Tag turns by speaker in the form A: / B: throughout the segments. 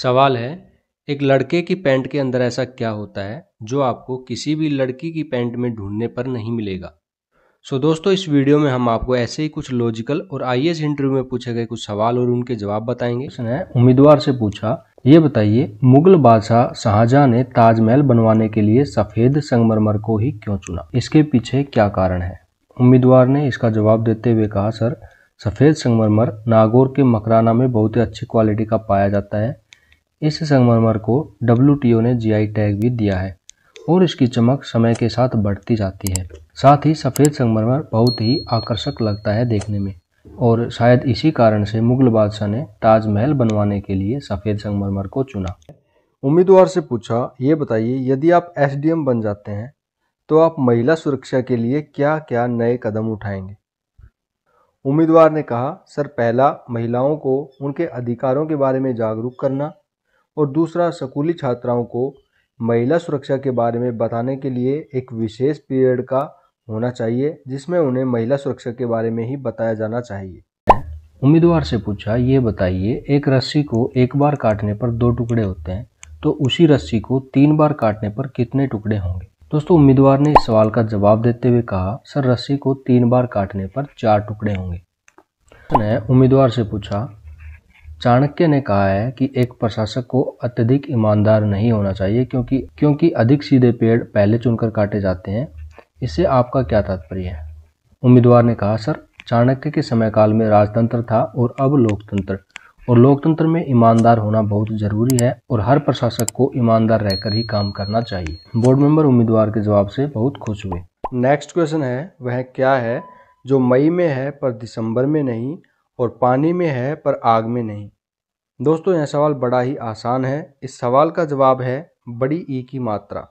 A: सवाल है एक लड़के की पैंट के अंदर ऐसा क्या होता है जो आपको किसी भी लड़की की पैंट में ढूंढने पर नहीं मिलेगा सो so दोस्तों इस वीडियो में हम आपको ऐसे ही कुछ लॉजिकल और आई इंटरव्यू में पूछे गए कुछ सवाल और उनके जवाब बताएंगे उसने उम्मीदवार से पूछा ये बताइए मुगल बादशाह शाहजहां ने ताजमहल बनवाने के लिए सफेद संगमरमर को ही क्यों चुना इसके पीछे क्या कारण है उम्मीदवार ने इसका जवाब देते हुए कहा सर सफ़ेद संगमरमर नागौर के मकराना में बहुत ही अच्छी क्वालिटी का पाया जाता है इस संगमरमर को डब्ल्यू ने जीआई टैग भी दिया है और इसकी चमक समय के साथ बढ़ती जाती है साथ ही सफ़ेद संगमरमर बहुत ही आकर्षक लगता है देखने में और शायद इसी कारण से मुगल बादशाह ने ताजमहल बनवाने के लिए सफ़ेद संगमरमर को चुना उम्मीदवार से पूछा ये बताइए यदि आप एस बन जाते हैं तो आप महिला सुरक्षा के लिए क्या क्या नए कदम उठाएंगे उम्मीदवार ने कहा सर पहला महिलाओं को उनके अधिकारों के बारे में जागरूक करना और दूसरा स्कूली छात्राओं को महिला सुरक्षा के बारे में बताने के लिए एक विशेष पीरियड का होना चाहिए जिसमें उन्हें महिला सुरक्षा के बारे में ही बताया जाना चाहिए उम्मीदवार से पूछा ये बताइए एक रस्सी को एक बार काटने पर दो टुकड़े होते हैं तो उसी रस्सी को तीन बार काटने पर कितने टुकड़े होंगे दोस्तों उम्मीदवार ने इस सवाल का जवाब देते हुए कहा सर रस्सी को तीन बार काटने पर चार टुकड़े होंगे उम्मीदवार से पूछा चाणक्य ने कहा है कि एक प्रशासक को अत्यधिक ईमानदार नहीं होना चाहिए क्योंकि क्योंकि अधिक सीधे पेड़ पहले चुनकर काटे जाते हैं इससे आपका क्या तात्पर्य है उम्मीदवार ने कहा सर चाणक्य के समयकाल में राजतंत्र था और अब लोकतंत्र और लोकतंत्र में ईमानदार होना बहुत जरूरी है और हर प्रशासक को ईमानदार रहकर ही काम करना चाहिए बोर्ड मेंबर उम्मीदवार के जवाब से बहुत खुश हुए नेक्स्ट क्वेश्चन है वह क्या है जो मई में है पर दिसंबर में नहीं और पानी में है पर आग में नहीं दोस्तों यह सवाल बड़ा ही आसान है इस सवाल का जवाब है बड़ी ई की मात्रा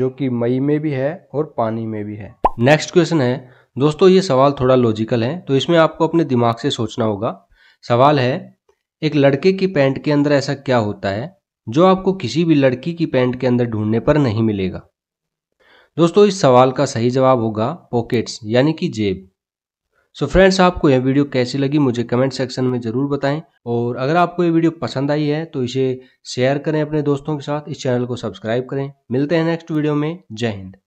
A: जो कि मई में भी है और पानी में भी है नेक्स्ट क्वेश्चन है दोस्तों ये सवाल थोड़ा लॉजिकल है तो इसमें आपको अपने दिमाग से सोचना होगा सवाल है एक लड़के की पैंट के अंदर ऐसा क्या होता है जो आपको किसी भी लड़की की पैंट के अंदर ढूंढने पर नहीं मिलेगा दोस्तों इस सवाल का सही जवाब होगा पॉकेट्स यानी कि जेब सो so फ्रेंड्स आपको यह वीडियो कैसी लगी मुझे कमेंट सेक्शन में ज़रूर बताएं और अगर आपको ये वीडियो पसंद आई है तो इसे शेयर करें अपने दोस्तों के साथ इस चैनल को सब्सक्राइब करें मिलते हैं नेक्स्ट वीडियो में जय हिंद